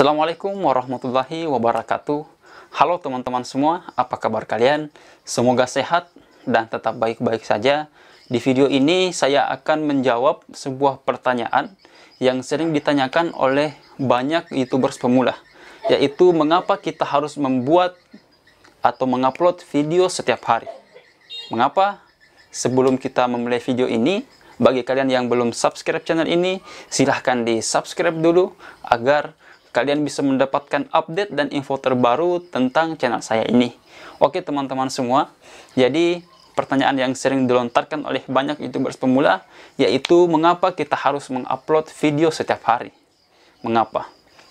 Assalamualaikum warahmatullahi wabarakatuh. Halo teman-teman semua, apa kabar kalian? Semoga sehat dan tetap baik-baik saja. Di video ini saya akan menjawab sebuah pertanyaan yang sering ditanyakan oleh banyak YouTubers pemula, yaitu mengapa kita harus membuat atau mengupload video setiap hari. Mengapa? Sebelum kita memulai video ini, bagi kalian yang belum subscribe channel ini, silahkan di subscribe dulu agar kalian bisa mendapatkan update dan info terbaru tentang channel saya ini. Oke teman-teman semua, jadi pertanyaan yang sering dilontarkan oleh banyak youtubers pemula, yaitu mengapa kita harus mengupload video setiap hari? Mengapa?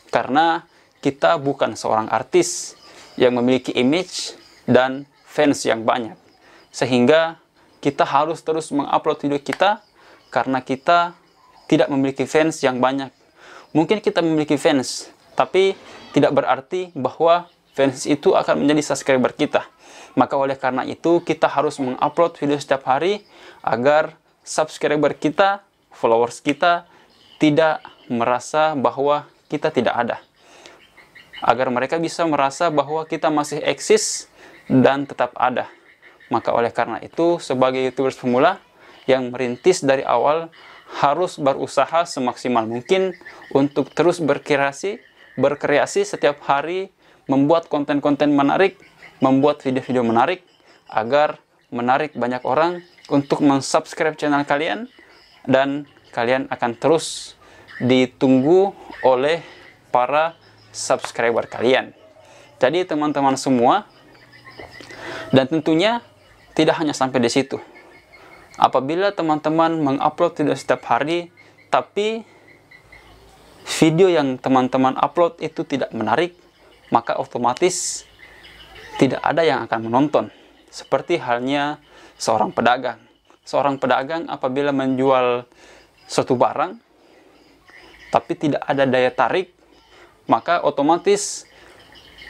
Karena kita bukan seorang artis yang memiliki image dan fans yang banyak. Sehingga kita harus terus mengupload video kita karena kita tidak memiliki fans yang banyak Mungkin kita memiliki fans, tapi tidak berarti bahwa fans itu akan menjadi subscriber kita. Maka oleh karena itu kita harus mengupload video setiap hari agar subscriber kita, followers kita tidak merasa bahwa kita tidak ada. Agar mereka bisa merasa bahwa kita masih eksis dan tetap ada. Maka oleh karena itu sebagai YouTubers pemula yang merintis dari awal harus berusaha semaksimal mungkin untuk terus berkreasi, berkreasi setiap hari, membuat konten-konten menarik, membuat video-video menarik agar menarik banyak orang untuk mensubscribe channel kalian dan kalian akan terus ditunggu oleh para subscriber kalian. Jadi teman-teman semua dan tentunya tidak hanya sampai di situ apabila teman-teman mengupload tidak setiap hari, tapi video yang teman-teman upload itu tidak menarik, maka otomatis tidak ada yang akan menonton. Seperti halnya seorang pedagang. Seorang pedagang apabila menjual suatu barang, tapi tidak ada daya tarik, maka otomatis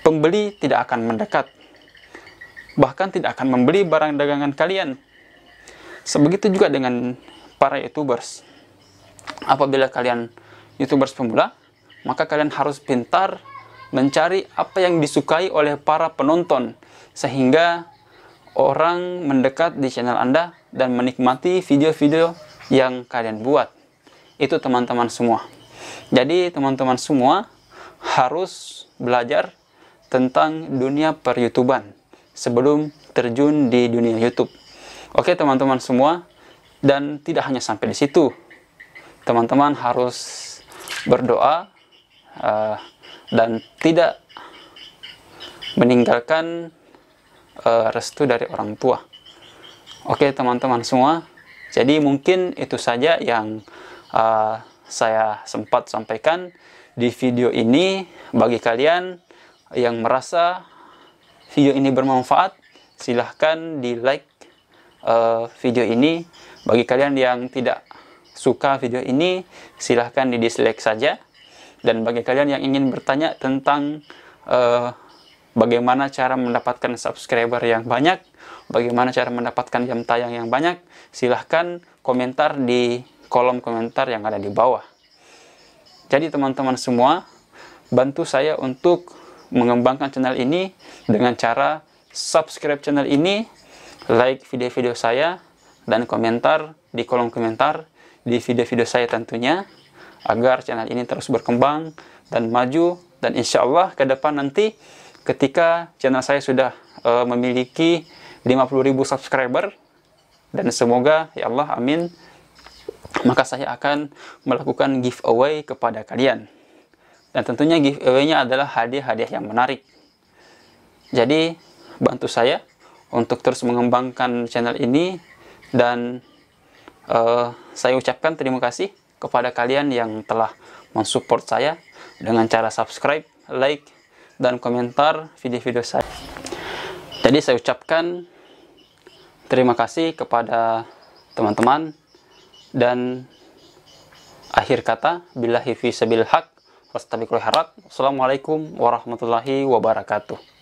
pembeli tidak akan mendekat. Bahkan tidak akan membeli barang dagangan kalian Sebegitu juga dengan para YouTubers. Apabila kalian YouTubers pemula, maka kalian harus pintar mencari apa yang disukai oleh para penonton sehingga orang mendekat di channel Anda dan menikmati video-video yang kalian buat. Itu teman-teman semua. Jadi teman-teman semua harus belajar tentang dunia per peryoutuban sebelum terjun di dunia YouTube. Oke teman-teman semua, dan tidak hanya sampai di situ. Teman-teman harus berdoa uh, dan tidak meninggalkan uh, restu dari orang tua. Oke teman-teman semua, jadi mungkin itu saja yang uh, saya sempat sampaikan di video ini bagi kalian yang merasa video ini bermanfaat silahkan di like Eh, video ini. Bagi kalian yang tidak suka video ini, silahkan di dislike saja. Dan bagi kalian yang ingin bertanya tentang uh, bagaimana cara mendapatkan subscriber yang banyak, bagaimana cara mendapatkan jam tayang yang banyak, silahkan komentar di kolom komentar yang ada di bawah. Jadi teman-teman semua, bantu saya untuk mengembangkan channel ini dengan cara subscribe channel ini, like video-video saya dan komentar di kolom komentar di video-video saya tentunya agar channel ini terus berkembang dan maju dan insya Allah ke depan nanti ketika channel saya sudah uh, memiliki 50.000 subscriber dan semoga ya Allah amin maka saya akan melakukan giveaway kepada kalian dan tentunya giveaway-nya adalah hadiah-hadiah yang menarik jadi bantu saya untuk terus mengembangkan channel ini dan uh, saya ucapkan terima kasih kepada kalian yang telah mensupport saya dengan cara subscribe, like, dan komentar video-video saya. Jadi saya ucapkan terima kasih kepada teman-teman dan akhir kata billahi fi sabil haq wastabikul Assalamualaikum warahmatullahi wabarakatuh.